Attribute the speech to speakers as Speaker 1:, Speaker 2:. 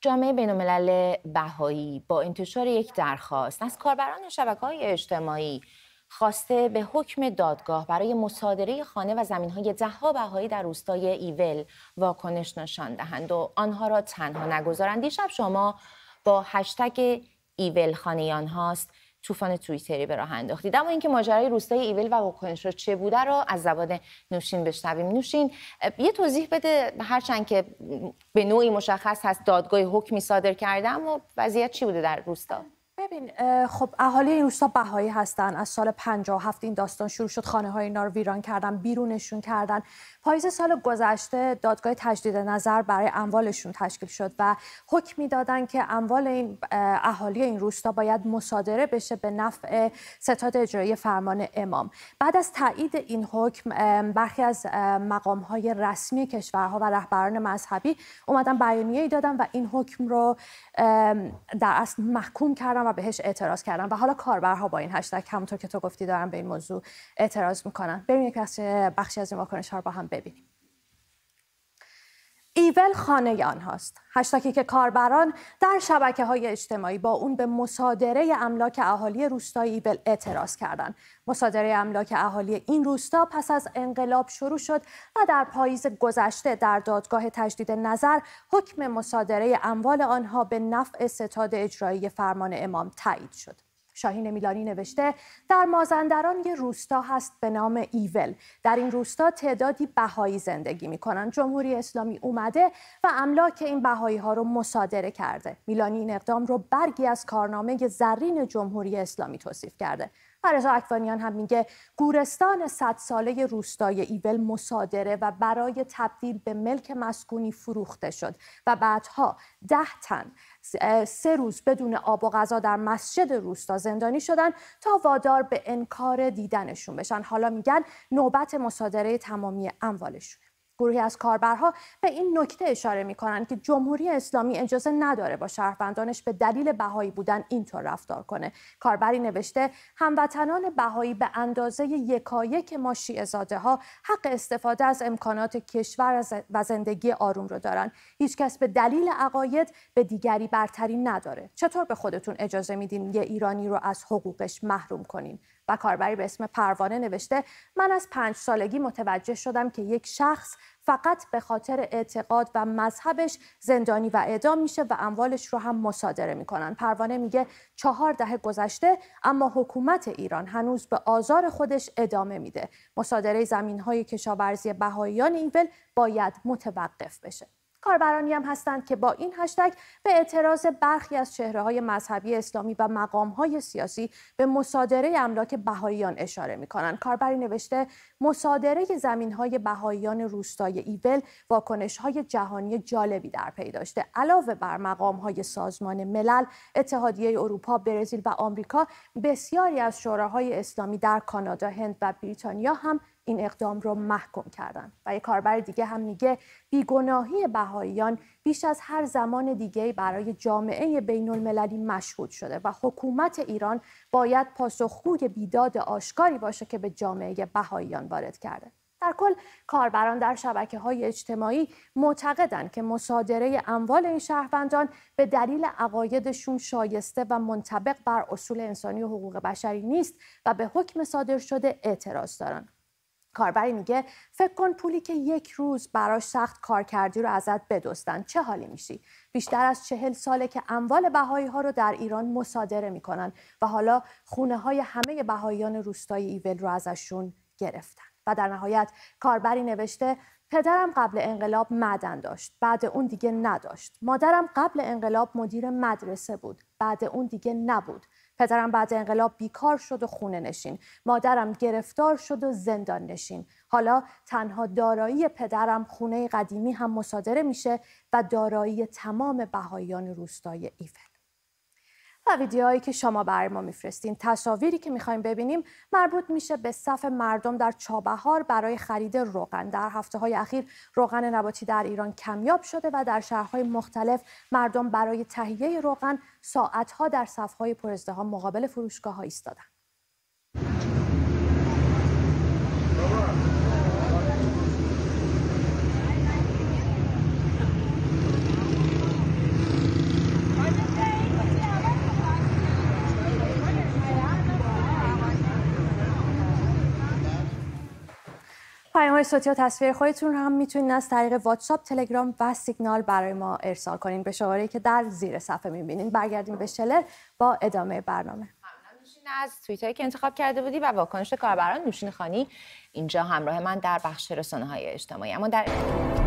Speaker 1: جامعه بین الملل بهایی با انتشار یک درخواست از کاربران شبکه های اجتماعی خواسته به حکم دادگاه برای مصادره خانه و زمین های دهها بهایی در روستای ایول واکنش نشان دهند و آنها را تنها نگذارند دیشب شما با هشتگ ایول خانه هاست طوفان توییتری به راه انداختید اما اینکه ماجرای روستای ایول و رو چه بوده رو از زبان نوشین بشنویم نوشین یه توضیح بده هرچند که به نوعی مشخص هست دادگاه حکمی صادر کرده اما وضعیت چی بوده در روستا
Speaker 2: ببین خب اهالی این روستا بهایی هستن از سال 57 این داستان شروع شد خانه های اینا رو ویران کردن بیرونشون کردن پاییز سال گذشته دادگاه تجدید نظر برای اموالشون تشکیل شد و حکمی دادن که اموال این اهالی این روستا باید مصادره بشه به نفع ستاد اجرایی فرمان امام بعد از تایید این حکم برخی از مقام های رسمی کشورها و رهبران مذهبی اومدن ای دادن و این حکم رو در اصل محکوم کردن و بهش اعتراض کردن و حالا کاربرها با این هشتگ همونطور که تو گفتی دارن به این موضوع اعتراض میکنن بریم یک بخشی از این واکنش ها رو با هم ببینیم ایول خانه آنهاست هشتکی که کاربران در شبکه های اجتماعی با اون به مصادره املاک اهالی روستای ایول اعتراض کردند مصادره املاک اهالی این روستا پس از انقلاب شروع شد و در پاییز گذشته در دادگاه تجدید نظر حکم مصادره اموال آنها به نفع ستاد اجرایی فرمان امام تایید شد شاهین میلانی نوشته در مازندران یه روستا هست به نام ایول در این روستا تعدادی بهایی زندگی میکنن جمهوری اسلامی اومده و املاک این بهایی ها رو مصادره کرده میلانی این اقدام رو برگی از کارنامه زرین جمهوری اسلامی توصیف کرده و آره، رضا هم میگه گورستان صد ساله روستای ایول مصادره و برای تبدیل به ملک مسکونی فروخته شد و بعدها ده تن سه روز بدون آب و غذا در مسجد روستا زندانی شدن تا وادار به انکار دیدنشون بشن حالا میگن نوبت مصادره تمامی اموالشون گروهی از کاربرها به این نکته اشاره می کنند که جمهوری اسلامی اجازه نداره با شهروندانش به دلیل بهایی بودن اینطور رفتار کنه کاربری نوشته هموطنان بهایی به اندازه یکایک ما شیعه ها حق استفاده از امکانات کشور و زندگی آروم رو دارن هیچکس به دلیل عقاید به دیگری برتری نداره چطور به خودتون اجازه میدین یه ایرانی رو از حقوقش محروم کنین و کاربری به اسم پروانه نوشته من از پنج سالگی متوجه شدم که یک شخص فقط به خاطر اعتقاد و مذهبش زندانی و اعدام میشه و اموالش رو هم مصادره میکنن پروانه میگه چهار دهه گذشته اما حکومت ایران هنوز به آزار خودش ادامه میده مصادره زمین های کشاورزی بهاییان ول باید متوقف بشه کاربرانی هم هستند که با این هشتگ به اعتراض برخی از چهره های مذهبی اسلامی و مقام های سیاسی به مصادره املاک بهاییان اشاره می کنند. کاربری نوشته مصادره زمین های بهاییان روستای ایول واکنش های جهانی جالبی در پی داشته علاوه بر مقام های سازمان ملل اتحادیه اروپا برزیل و آمریکا بسیاری از شوراهای اسلامی در کانادا هند و بریتانیا هم این اقدام رو محکوم کردن و یه کاربر دیگه هم میگه بیگناهی بهاییان بیش از هر زمان دیگه برای جامعه بین المللی مشهود شده و حکومت ایران باید پاسخگوی بیداد آشکاری باشه که به جامعه بهاییان وارد کرده در کل کاربران در شبکه های اجتماعی معتقدند که مصادره اموال این شهروندان به دلیل عقایدشون شایسته و منطبق بر اصول انسانی و حقوق بشری نیست و به حکم صادر شده اعتراض دارند. کاربری میگه فکر کن پولی که یک روز براش سخت کار کردی رو ازت بدستن چه حالی میشی بیشتر از چهل ساله که اموال بهایی ها رو در ایران مصادره میکنن و حالا خونه های همه بهاییان روستای ایول رو ازشون گرفتن و در نهایت کاربری نوشته پدرم قبل انقلاب معدن داشت بعد اون دیگه نداشت مادرم قبل انقلاب مدیر مدرسه بود بعد اون دیگه نبود پدرم بعد انقلاب بیکار شد و خونه نشین مادرم گرفتار شد و زندان نشین حالا تنها دارایی پدرم خونه قدیمی هم مصادره میشه و دارایی تمام بهاییان روستای ایفه و ویدیوهایی که شما برای ما میفرستین تصاویری که میخوایم ببینیم مربوط میشه به صف مردم در چابهار برای خرید روغن در هفته های اخیر روغن نباتی در ایران کمیاب شده و در شهرهای مختلف مردم برای تهیه روغن ساعتها در صفهای ها مقابل فروشگاه ها ایستادن برنامه صوتی و تصویر خودتون رو هم میتونین از طریق واتساپ، تلگرام و سیگنال برای ما ارسال کنین به شماره که در زیر صفحه میبینین. برگردیم به شلر با ادامه برنامه. از توییتر که
Speaker 1: انتخاب کرده بودی و واکنش کاربران نوشین خانی اینجا همراه من در بخش رسانه های اجتماعی اما در